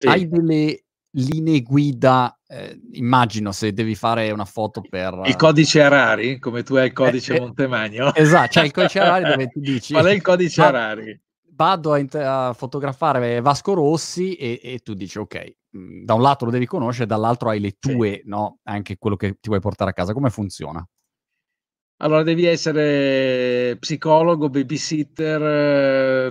Sì. Hai delle linee guida, eh, immagino se devi fare una foto per... Il codice Arari, come tu hai il eh, eh, codice eh, Montemagno. Esatto, cioè il codice Arari dove ti dici... Qual è il codice Arari? Vado a, a, fotografare Vasco Rossi e, e tu dici ok, mm, da un lato lo devi conoscere, dall'altro hai le tue, sì. no? Anche quello che ti vuoi portare a casa. Come funziona? Allora, devi essere psicologo, babysitter,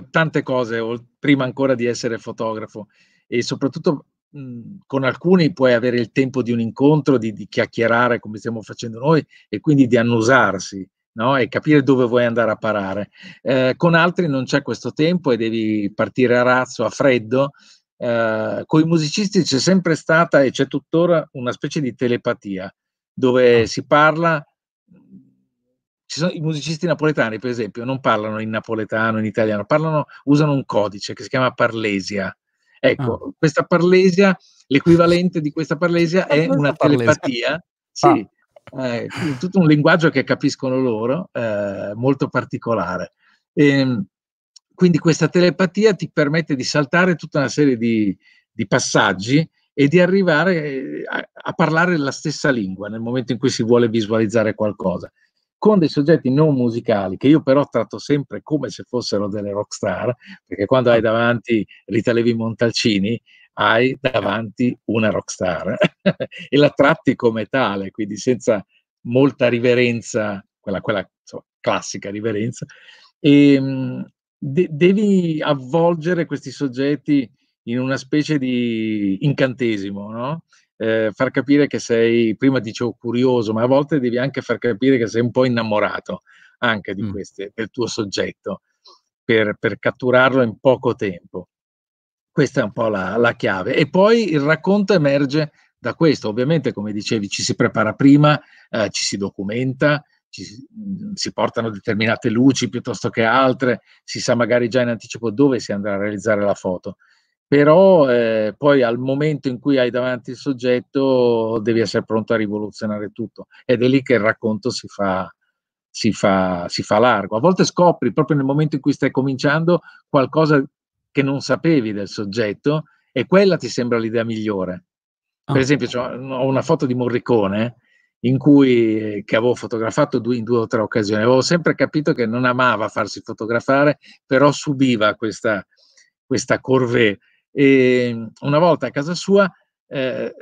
eh, tante cose, prima ancora di essere fotografo e soprattutto mhmm, con alcuni puoi avere il tempo di un incontro, di, di, chiacchierare come stiamo facendo noi e quindi di annusarsi. No? e capire dove vuoi andare a parare. Eh, con altri non c'è questo tempo e devi partire a razzo, a freddo. Eh, con i musicisti c'è sempre stata e c'è tuttora una specie di telepatia dove ah. si parla sono, i musicisti napoletani, per esempio, non parlano in napoletano, in italiano, parlano, usano un codice che si chiama parlesia, Ecco, ah. questa parlesia, l'equivalente di questa parlesia è una telepatia. Ah. Sì, ah. eh, tutto un linguaggio che capiscono loro, eh, molto particolare. E, ehm, quindi questa telepatia ti permette di saltare tutta una serie di, di passaggi e di arrivare eh, a, a, parlare la stessa lingua nel momento in cui si vuole visualizzare qualcosa con dei soggetti non musicali, che io però tratto sempre come se fossero delle rockstar, perché quando hai ah. davanti Rita Levi Montalcini, hai davanti una rockstar e la tratti come tale, quindi senza molta riverenza, quella, quella insomma, classica riverenza, e ehm, de- devi avvolgere questi soggetti in una specie di incantesimo, no? eh, far capire che sei, prima dicevo curioso, ma a volte devi anche far capire che sei un po' innamorato anche di mm. queste, del tuo soggetto, per, per catturarlo in poco tempo. Questa è un po' la, la, chiave. E poi il racconto emerge da questo. Ovviamente, come dicevi, ci si prepara prima, eh, ci si documenta, ci, si mm, portano determinate luci piuttosto che altre, si sa magari già in anticipo dove si andrà a realizzare la foto però eh, poi al momento in cui hai davanti il soggetto devi essere pronto a rivoluzionare tutto ed è lì che il racconto si fa, si fa, si fa largo. A volte scopri proprio nel momento in cui stai cominciando qualcosa che non sapevi del soggetto e quella ti sembra l'idea migliore. Per ah. esempio ho una foto di Morricone in cui, eh, che avevo fotografato due, in due o tre occasioni, avevo sempre capito che non amava farsi fotografare, però subiva questa, questa corvée e ehm, una volta a casa sua eh,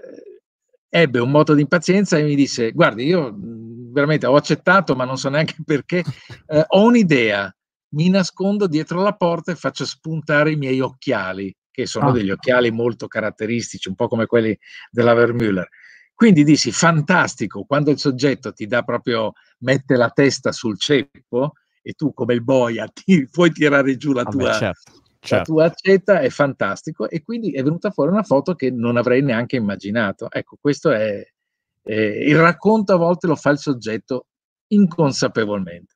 ebbe un moto di impazienza e mi disse guardi io mhmm, veramente ho accettato ma non so neanche perché eh, ho un'idea mi nascondo dietro la porta e faccio spuntare i miei occhiali che sono ah. degli occhiali molto caratteristici un po' come quelli della Vermüller quindi dissi fantastico quando il soggetto ti dà proprio mette la testa sul ceppo e tu come il boia ti, puoi tirare giù la ah, tua beh, certo Certo. La tua accetta è fantastico e quindi è venuta fuori una foto che non avrei neanche immaginato. Ecco, questo è, eh, il racconto a volte lo fa il soggetto inconsapevolmente.